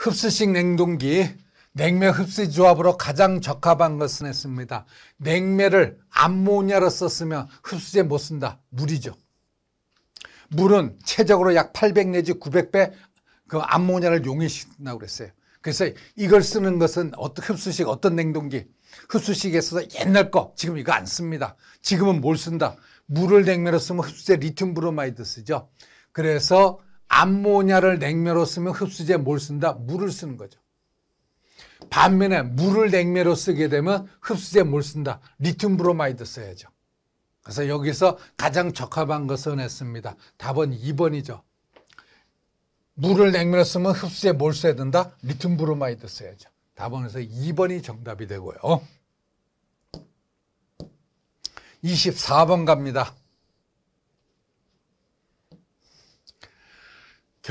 흡수식 냉동기 냉매 흡수 조합으로 가장 적합한 것은 했습니다. 냉매를 암모니아로 썼으면 흡수제 못 쓴다. 물이죠. 물은 최적으로 약 800 내지 900배 그 암모니아를 용해시킨다고 그랬어요. 그래서 이걸 쓰는 것은 어떤 흡수식 어떤 냉동기 흡수식에서 옛날 거 지금 이거 안 씁니다. 지금은 뭘 쓴다? 물을 냉매로 쓰면 흡수제 리튬 브로마이드 쓰죠. 그래서 암모니아를 냉매로 쓰면 흡수제 뭘 쓴다? 물을 쓰는 거죠. 반면에 물을 냉매로 쓰게 되면 흡수제 뭘 쓴다? 리튬 브로마이드 써야죠. 그래서 여기서 가장 적합한 것은 했습니다. 답은 2번이죠. 물을 냉면에 쓰면 흡수제뭘 써야 된다? 리튬 브로마이드 써야죠. 답원에서 2번이 정답이 되고요. 24번 갑니다.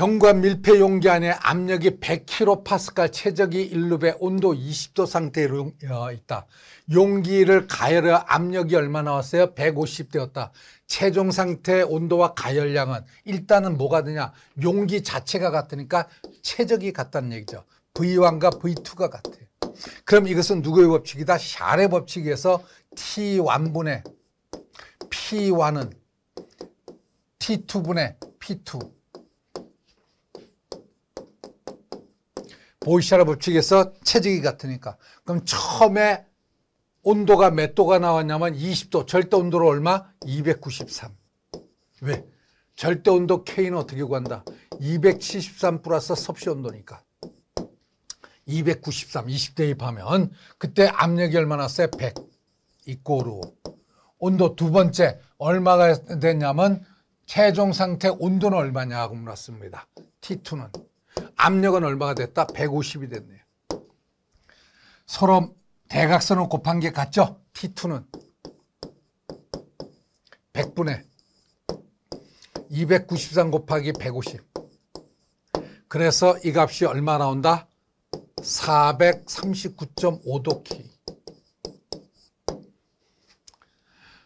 경과 밀폐 용기 안에 압력이 100kPa, 최적이 1루배, 온도 20도 상태에 어, 있다. 용기를 가열해 압력이 얼마 나왔어요? 150대였다 최종 상태 온도와 가열량은 일단은 뭐가 되냐? 용기 자체가 같으니까 최적이 같다는 얘기죠. V1과 V2가 같아. 요 그럼 이것은 누구의 법칙이다? 샤의 법칙에서 T1분의 P1은 T2분의 P2. 보이시라 법칙에서 체지기 같으니까. 그럼 처음에 온도가 몇 도가 나왔냐면 20도. 절대 온도로 얼마? 293. 왜? 절대 온도 K는 어떻게 구한다? 273 플러스 섭씨 온도니까. 293, 20대 입하면 그때 압력이 얼마나 세? 100. 이꼬르. 온도 두 번째 얼마가 됐냐면 최종 상태 온도는 얼마냐고 물었습니다. T2는. 압력은 얼마가 됐다? 150이 됐네요. 서로 대각선을 곱한 게 같죠? T2는 100분의 293 곱하기 150 그래서 이 값이 얼마 나온다? 439.5도 K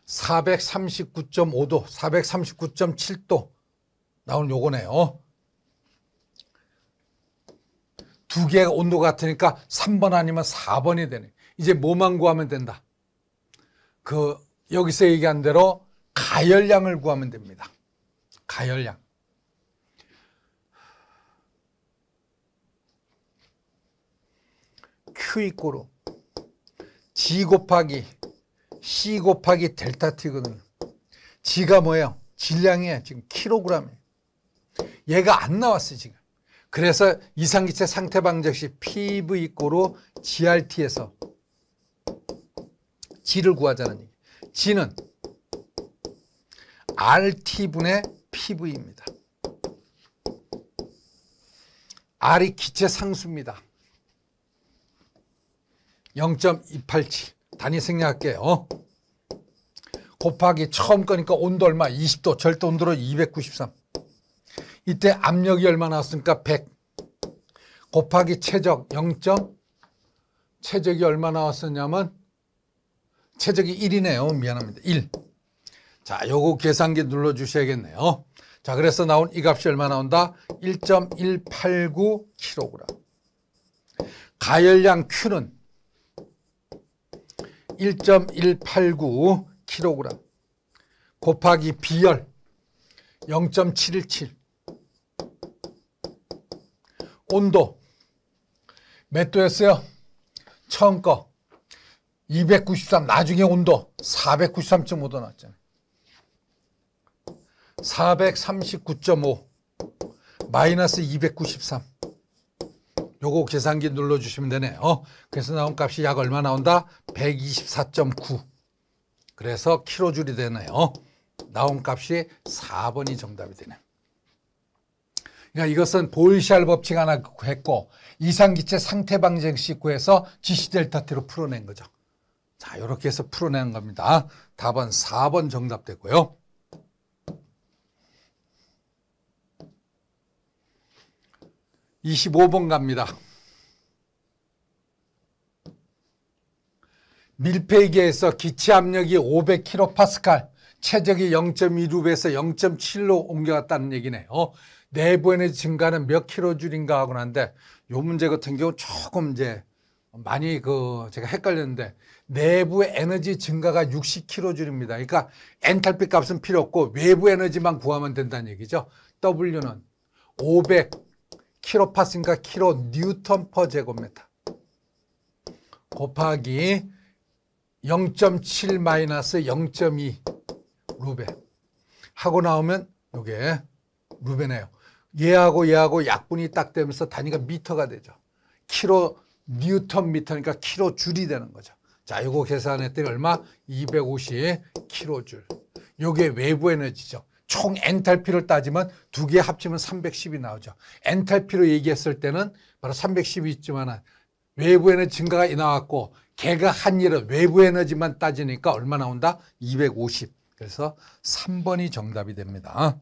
439.5도, 439.7도 나온 요거네요. 두 개가 온도 같으니까 3번 아니면 4번이 되네. 이제 뭐만 구하면 된다. 그 여기서 얘기한 대로 가열량을 구하면 됩니다. 가열량. 큐 이꼬로 G 곱하기 C 곱하기 델타 T거든요. G가 뭐예요? 질량이에요. 지금 킬로그램이에요. 얘가 안 나왔어, 지금. 그래서 이상기체 상태 방정식 PV고로 GRT에서 G를 구하자는 얘기. G는 RT분의 PV입니다. R이 기체 상수입니다. 0.287 단위 생략할게요. 곱하기 처음 거니까 온도 얼마? 20도 절대 온도로 293 이때 압력이 얼마나 왔습니까? 100 곱하기 최적 0. 최적이 얼마나 왔었냐면 최적이 1이네요. 미안합니다. 1. 자, 요거 계산기 눌러 주셔야겠네요. 자, 그래서 나온 이 값이 얼마 나온다? 1.189kg. 가열량 Q는 1.189kg 곱하기 B열 0.717 온도 몇 도였어요? 처음 거 293, 나중에 온도 493.5도 나왔잖아요. 439.5 마이너스 293 요거 계산기 눌러주시면 되네. 어? 그래서 나온 값이 약 얼마 나온다? 124.9 그래서 킬로줄이 되네요. 어? 나온 값이 4번이 정답이 되네요. 그러니까 이것은 보이샬 법칙 하나 했고 이상기체 상태 방정식 구해서 GC 델타 T로 풀어낸 거죠. 자, 이렇게 해서 풀어낸 겁니다. 답은 4번 정답 됐고요. 2 5번 갑니다. 밀폐기에서 기체 압력이 500kPa 최적이 0 2루에서 0.7로 옮겨갔다는 얘기네요. 어, 내부 에너지 증가는 몇 킬로줄인가 하고 난데 요 문제 같은 경우 조금 이제 많이 그 제가 헷갈렸는데 내부 에너지 증가가 60킬로줄입니다. 그러니까 엔탈피 값은 필요 없고 외부 에너지만 구하면 된다는 얘기죠. W는 500 킬로파스니까 킬로 뉴턴 퍼 제곱미터 곱하기 0.7 마이너스 0.2 루벤. 하고 나오면 이게 루벤이에요. 얘하고 얘하고 약분이 딱 되면서 단위가 미터가 되죠. 키로 뉴턴 미터니까 그러니까 키로 줄이 되는 거죠. 자, 요거 계산했더니 얼마? 250 키로 줄. 요게 외부 에너지죠. 총 엔탈피를 따지면 두 개 합치면 310이 나오죠. 엔탈피로 얘기했을 때는 바로 310이지만 있 외부 에너지 증가가 나왔고 개가한 일은 외부 에너지만 따지니까 얼마 나온다? 250. 그래서 3번이 정답이 됩니다.